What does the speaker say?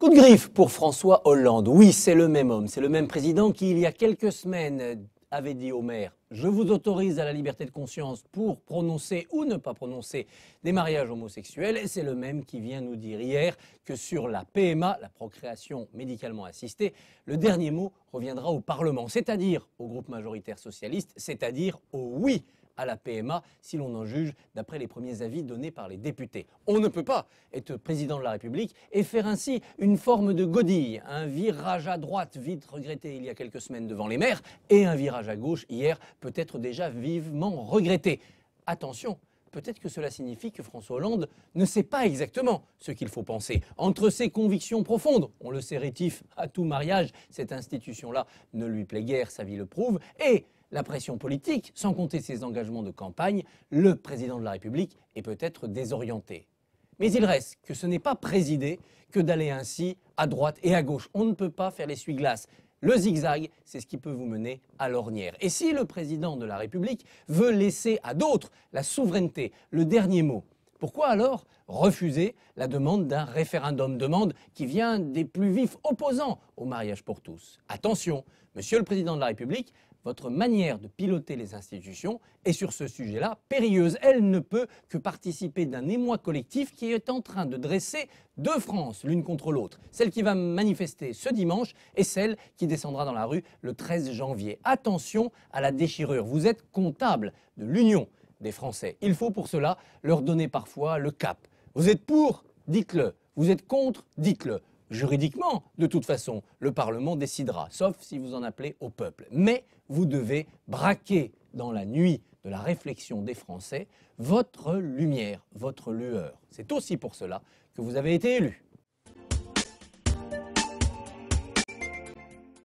Coup de griffe pour François Hollande. Oui, c'est le même homme, c'est le même président qui, il y a quelques semaines, avait dit au maire Je vous autorise à la liberté de conscience pour prononcer ou ne pas prononcer des mariages homosexuels. Et c'est le même qui vient nous dire hier que sur la PMA, la procréation médicalement assistée, le dernier mot reviendra au Parlement, c'est-à-dire au groupe majoritaire socialiste, c'est-à-dire au oui à la PMA, si l'on en juge d'après les premiers avis donnés par les députés. On ne peut pas être président de la République et faire ainsi une forme de godille, un virage à droite vite regretté il y a quelques semaines devant les maires et un virage à gauche hier peut-être déjà vivement regretté. Attention, peut-être que cela signifie que François Hollande ne sait pas exactement ce qu'il faut penser. Entre ses convictions profondes, on le sait rétif à tout mariage, cette institution-là ne lui plaît guère, sa vie le prouve, et la pression politique, sans compter ses engagements de campagne, le président de la République est peut-être désorienté. Mais il reste que ce n'est pas présider que d'aller ainsi à droite et à gauche. On ne peut pas faire l'essuie-glace. Le zigzag, c'est ce qui peut vous mener à l'ornière. Et si le président de la République veut laisser à d'autres la souveraineté, le dernier mot, pourquoi alors refuser la demande d'un référendum Demande qui vient des plus vifs opposants au mariage pour tous. Attention, Monsieur le Président de la République, votre manière de piloter les institutions est sur ce sujet-là périlleuse. Elle ne peut que participer d'un émoi collectif qui est en train de dresser deux France l'une contre l'autre. Celle qui va manifester ce dimanche et celle qui descendra dans la rue le 13 janvier. Attention à la déchirure. Vous êtes comptable de l'Union des Français. Il faut pour cela leur donner parfois le cap. Vous êtes pour Dites-le. Vous êtes contre Dites-le. Juridiquement, de toute façon, le Parlement décidera, sauf si vous en appelez au peuple. Mais vous devez braquer dans la nuit de la réflexion des Français votre lumière, votre lueur. C'est aussi pour cela que vous avez été élu.